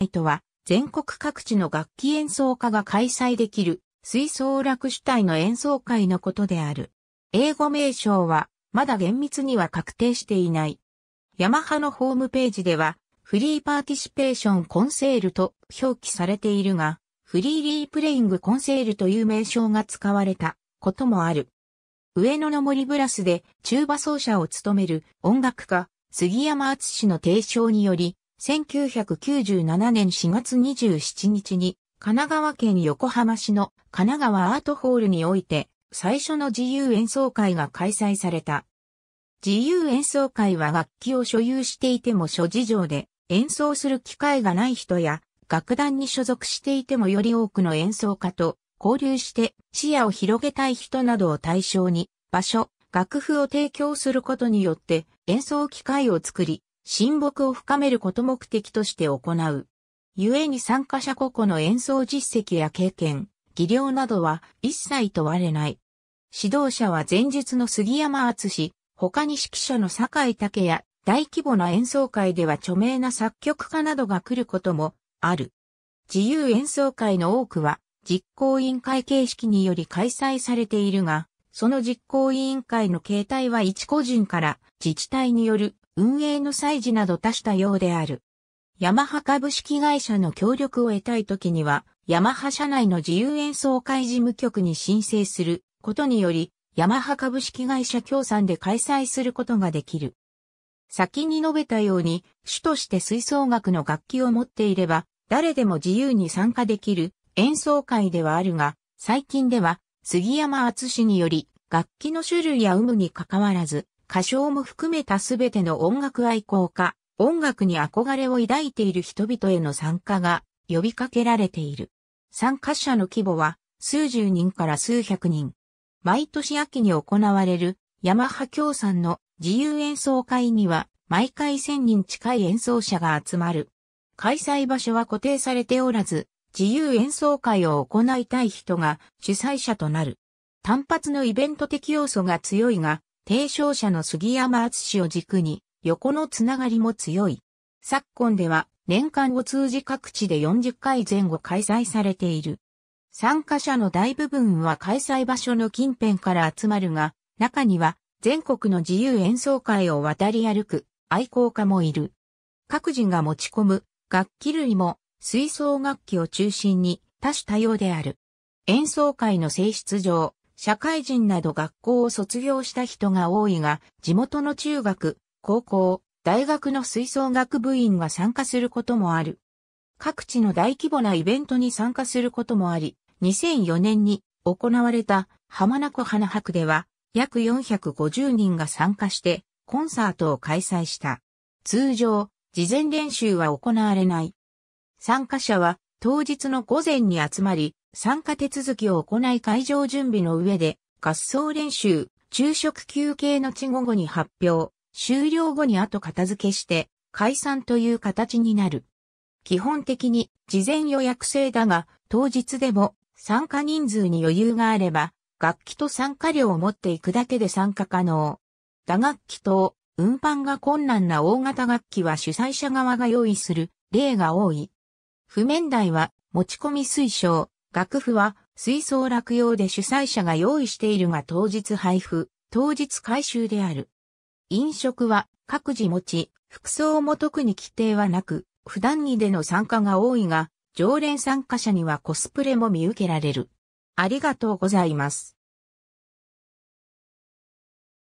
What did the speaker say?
イとは全国各地の楽器演奏家が開催できる吹奏楽主体の演奏会のことである。英語名称はまだ厳密には確定していない。ヤマハのホームページではフリーパーティシペーションコンセールと表記されているが、フリーリープレイングコンセールという名称が使われたこともある。上野の森ブラスで中馬奏者を務める音楽家杉山敦の提唱により、1997年4月27日に神奈川県横浜市の神奈川アートホールにおいて最初の自由演奏会が開催された。自由演奏会は楽器を所有していても諸事情で演奏する機会がない人や楽団に所属していてもより多くの演奏家と交流して視野を広げたい人などを対象に場所、楽譜を提供することによって演奏機会を作り、親睦を深めること目的として行う。故に参加者個々の演奏実績や経験、技量などは一切問われない。指導者は前述の杉山厚氏、他に指揮者の酒井武や大規模な演奏会では著名な作曲家などが来ることもある。自由演奏会の多くは実行委員会形式により開催されているが、その実行委員会の形態は一個人から自治体による運営の祭事など多種多様である。ヤマハ株式会社の協力を得たいときには、ヤマハ社内の自由演奏会事務局に申請することにより、ヤマハ株式会社協賛で開催することができる。先に述べたように、主として吹奏楽の楽器を持っていれば、誰でも自由に参加できる演奏会ではあるが、最近では、杉山厚氏により、楽器の種類や有無に関わらず、歌唱も含めたすべての音楽愛好家、音楽に憧れを抱いている人々への参加が呼びかけられている。参加者の規模は数十人から数百人。毎年秋に行われるヤマハ協賛の自由演奏会には毎回1000人近い演奏者が集まる。開催場所は固定されておらず、自由演奏会を行いたい人が主催者となる。単発のイベント的要素が強いが、提唱者の杉山厚氏を軸に、横のつながりも強い。昨今では、年間を通じ各地で40回前後開催されている。参加者の大部分は開催場所の近辺から集まるが、中には全国の自由演奏会を渡り歩く愛好家もいる。各自が持ち込む楽器類も吹奏楽器を中心に多種多様である。演奏会の性質上、社会人など学校を卒業した人が多いが、地元の中学、高校、大学の吹奏楽部員が参加することもある。各地の大規模なイベントに参加することもあり、2004年に行われた浜名湖花博では約450人が参加してコンサートを開催した。通常、事前練習は行われない。参加者は当日の午前に集まり、参加手続きを行い会場準備の上で、合奏練習、昼食休憩の地午後に発表、終了後に後片付けして、解散という形になる。基本的に事前予約制だが、当日でも参加人数に余裕があれば、楽器と参加料を持っていくだけで参加可能。打楽器等、運搬が困難な大型楽器は主催者側が用意する例が多い。譜面台は持ち込み推奨、楽譜は水槽落葉で主催者が用意しているが当日配布、当日回収である。飲食は各自持ち、服装も特に規定はなく、普段にでの参加が多いが、常連参加者にはコスプレも見受けられる。ありがとうございます。